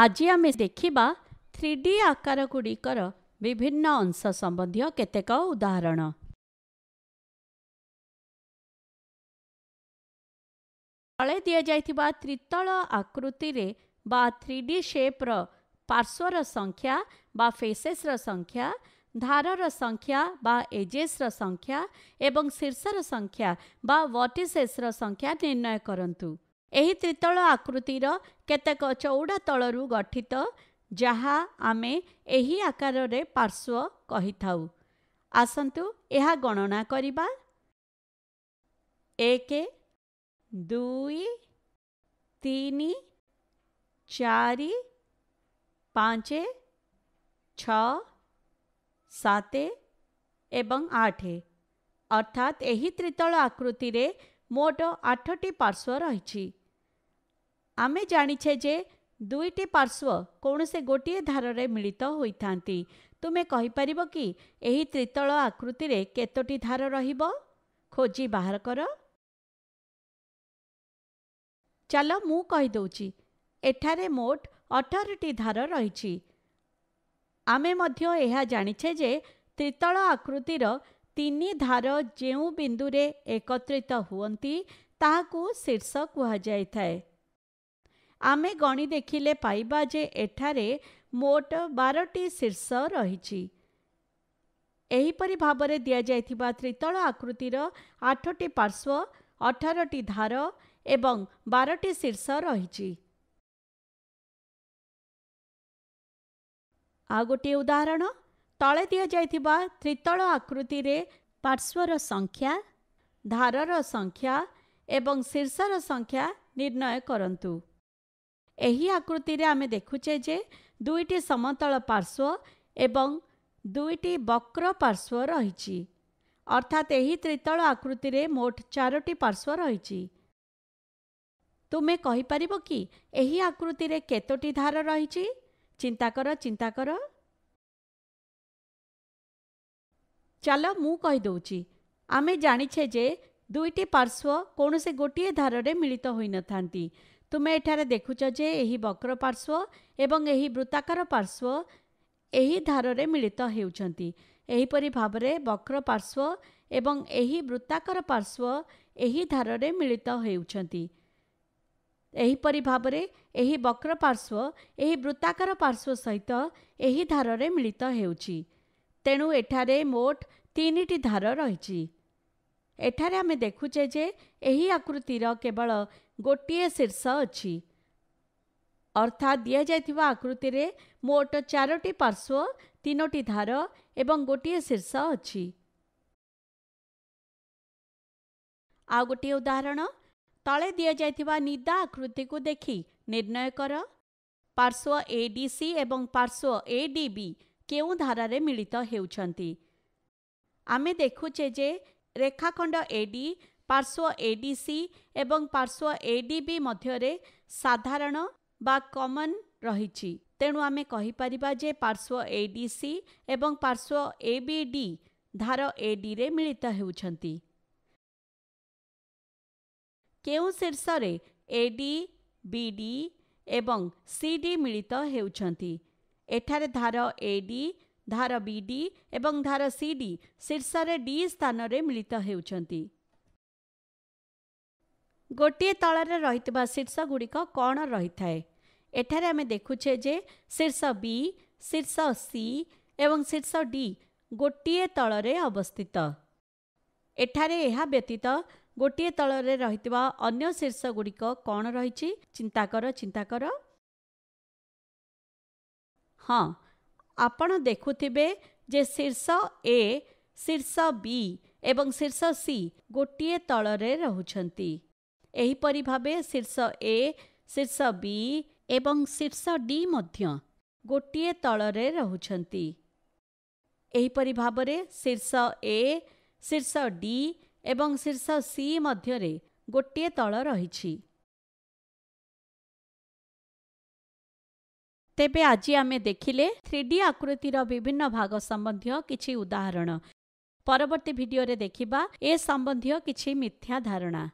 आज आम देख्रिडि आकार गुडिकर विभिन्न अंश सम्बन्धीय केतक उदाहरण तिमीहरू त्रितल आकृति रे बा थ्री डिसेप्र पार्श्वर संख्या बा फेसेस र संख्या धार र संख्या बा एजेस र संख्या एवं शीर्ष संख्या बा वटिसेस र संख्या निर्णय गरु ଏହି ତ୍ରିତଳ ଆକୃତିର କେତେକ ଚଉଡ଼ା ତଳରୁ ଗଠିତ ଯାହା ଆମେ ଏହି ଆକାରରେ ପାର୍ଶ୍ୱ କହିଥାଉ ଆସନ୍ତୁ ଏହା ଗଣନା କରିବା ଏକ ଦୁଇ ତିନି ଚାରି ପାଞ୍ଚ ଛଅ ସାତ ଏବଂ ଆଠ ଅର୍ଥାତ୍ ଏହି ତ୍ରିତଳ ଆକୃତିରେ ମୋଟ ଆଠଟି ପାର୍ଶ୍ୱ ରହିଛି ଆମେ ଜାଣିଛେ ଯେ ଦୁଇଟି ପାର୍ଶ୍ୱ କୌଣସି ଗୋଟିଏ ଧାରରେ ମିଳିତ ହୋଇଥାନ୍ତି ତୁମେ କହିପାରିବ କି ଏହି ତ୍ରିତଳ ଆକୃତିରେ କେତୋଟି ଧାର ରହିବ ଖୋଜି ବାହାର କର ଚାଲ ମୁଁ କହିଦେଉଛି ଏଠାରେ ମୋଟ ଅଠରଟି ଧାର ରହିଛି ଆମେ ମଧ୍ୟ ଏହା ଜାଣିଛେ ଯେ ତ୍ରିତଳ ଆକୃତିର ତିନି ଧାର ଯେଉଁ ବିନ୍ଦୁରେ ଏକତ୍ରିତ ହୁଅନ୍ତି ତାହାକୁ ଶୀର୍ଷ କୁହାଯାଇଥାଏ ଆମେ ଗଣି ଦେଖିଲେ ପାଇବା ଯେ ଏଠାରେ ମୋଟ ବାରଟି ଶୀର୍ଷ ରହିଛି ଏହିପରି ଭାବରେ ଦିଆଯାଇଥିବା ତ୍ରିତଳ ଆକୃତିର ଆଠଟି ପାର୍ଶ୍ୱ ଅଠରଟି ଧାର ଏବଂ ବାରଟି ଶୀର୍ଷ ରହିଛି ଆଉ ଗୋଟିଏ ଉଦାହରଣ ତଳେ ଦିଆଯାଇଥିବା ତ୍ରିତଳ ଆକୃତିରେ ପାର୍ଶ୍ୱର ସଂଖ୍ୟା ଧାରର ସଂଖ୍ୟା ଏବଂ ଶୀର୍ଷର ସଂଖ୍ୟା ନିର୍ଣ୍ଣୟ କରନ୍ତୁ ଏହି ଆକୃତିରେ ଆମେ ଦେଖୁଛେ ଯେ ଦୁଇଟି ସମତଳ ପାର୍ଶ୍ୱ ଏବଂ ଦୁଇଟି ବକ୍ର ପାର୍ଶ୍ୱ ରହିଛି ଅର୍ଥାତ୍ ଏହି ତ୍ରିତଳ ଆକୃତିରେ ମୋଟ ଚାରୋଟି ପାର୍ଶ୍ୱ ରହିଛି ତୁମେ କହିପାରିବ କି ଏହି ଆକୃତିରେ କେତୋଟି ଧାର ରହିଛି ଚିନ୍ତା କର ଚିନ୍ତା କର ଚାଲ ମୁଁ କହିଦେଉଛି ଆମେ ଜାଣିଛେ ଯେ ଦୁଇଟି ପାର୍ଶ୍ୱ କୌଣସି ଗୋଟିଏ ଧାରରେ ମିଳିତ ହୋଇନଥାନ୍ତି ତୁମେ ଏଠାରେ ଦେଖୁଛ ଯେ ଏହି ବକ୍ର ପାର୍ଶ୍ୱ ଏବଂ ଏହି ବୃତ୍ତାକାର ପାର୍ଶ୍ୱ ଏହି ଧାରରେ ମିଳିତ ହେଉଛନ୍ତି ଏହିପରି ଭାବରେ ବକ୍ର ପାର୍ଶ୍ୱ ଏବଂ ଏହି ବୃତ୍ତାକାର ପାର୍ଶ୍ୱ ଏହି ଧାରରେ ମିଳିତ ହେଉଛନ୍ତି ଏହିପରି ଭାବରେ ଏହି ବକ୍ର ପାର୍ଶ୍ୱ ଏହି ବୃତ୍ତାକାର ପାର୍ଶ୍ୱ ସହିତ ଏହି ଧାରରେ ମିଳିତ ହେଉଛି ତେଣୁ ଏଠାରେ ମୋଟ ତିନିଟି ଧାର ରହିଛି ଏଠାରେ ଆମେ ଦେଖୁଛେ ଯେ ଏହି ଆକୃତିର କେବଳ ଗୋଟିଏ ଶୀର୍ଷ ଅଛି ଅର୍ଥାତ୍ ଦିଆଯାଇଥିବା ଆକୃତିରେ ମୋଟ ଚାରୋଟି ପାର୍ଶ୍ୱ ତିନୋଟି ଧାର ଏବଂ ଗୋଟିଏ ଶୀର୍ଷ ଅଛି ଆଉ ଗୋଟିଏ ଉଦାହରଣ ତଳେ ଦିଆଯାଇଥିବା ନିଦା ଆକୃତିକୁ ଦେଖି ନିର୍ଣ୍ଣୟ କର ପାର୍ଶ୍ୱ ଏ ଡି ସି ଏବଂ ପାର୍ଶ୍ୱ ଏ ଡି ବି କେଉଁ ଧାରାରେ ମିଳିତ ହେଉଛନ୍ତି ଆମେ ଦେଖୁଛେ ଯେ ରେଖାଖଣ୍ଡ ଏ ଡି ପାର୍ଶ୍ୱ ଏଡିସି ଏବଂ ପାର୍ଶ୍ୱ ଏଡିବି ମଧ୍ୟରେ ସାଧାରଣ ବା କମନ୍ ରହିଛି ତେଣୁ ଆମେ କହିପାରିବା ଯେ ପାର୍ଶ୍ୱ ଏଡିସି ଏବଂ ପାର୍ଶ୍ୱ ଏବିଡି ଧାର ଏଡିରେ ମିଳିତ ହେଉଛନ୍ତି କେଉଁ ଶୀର୍ଷରେ ଏଡି ବିଡି ଏବଂ ସିଡି ମିଳିତ ହେଉଛନ୍ତି ଏଠାରେ ଧାର ଏଡି ଧାର ବିଡି ଏବଂ ଧାର ସିଡି ଶୀର୍ଷରେ ଡି ସ୍ଥାନରେ ମିଳିତ ହେଉଛନ୍ତି ଗୋଟିଏ ତଳରେ ରହିଥିବା ଶୀର୍ଷ ଗୁଡ଼ିକ କ'ଣ ରହିଥାଏ ଏଠାରେ ଆମେ ଦେଖୁଛେ ଯେ ଶୀର୍ଷ ବି ଶୀର୍ଷ ସି ଏବଂ ଶୀର୍ଷ ଡି ଗୋଟିଏ ତଳରେ ଅବସ୍ଥିତ ଏଠାରେ ଏହା ବ୍ୟତୀତ ଗୋଟିଏ ତଳରେ ରହିଥିବା ଅନ୍ୟ ଶୀର୍ଷ ଗୁଡ଼ିକ କ'ଣ ରହିଛି ଚିନ୍ତା କର ଚିନ୍ତା କର ହଁ ଆପଣ ଦେଖୁଥିବେ ଯେ ଶୀର୍ଷ ଏ ଶୀର୍ଷ ବି ଏବଂ ଶୀର୍ଷ ସି ଗୋଟିଏ ତଳରେ ରହୁଛନ୍ତି ଏହିପରି ଭାବେ ଶୀର୍ଷ ଏ ଶୀର୍ଷ ବି ଏବଂ ଶୀର୍ଷ ଡି ମଧ୍ୟ ଗୋଟିଏ ତଳରେ ରହୁଛନ୍ତି ଏହିପରି ଭାବରେ ଶୀର୍ଷ ଏ ଶୀର୍ଷ ଡି ଏବଂ ଶୀର୍ଷ ସି ମଧ୍ୟରେ ଗୋଟିଏ ତଳ ରହିଛି ତେବେ ଆଜି ଆମେ ଦେଖିଲେ ଥ୍ରୀ ଡି ଆକୃତିର ବିଭିନ୍ନ ଭାଗ ସମ୍ବନ୍ଧୀୟ କିଛି ଉଦାହରଣ ପରବର୍ତ୍ତୀ ଭିଡ଼ିଓରେ ଦେଖିବା ଏ ସମ୍ବନ୍ଧୀୟ କିଛି ମିଥ୍ୟା ଧାରଣା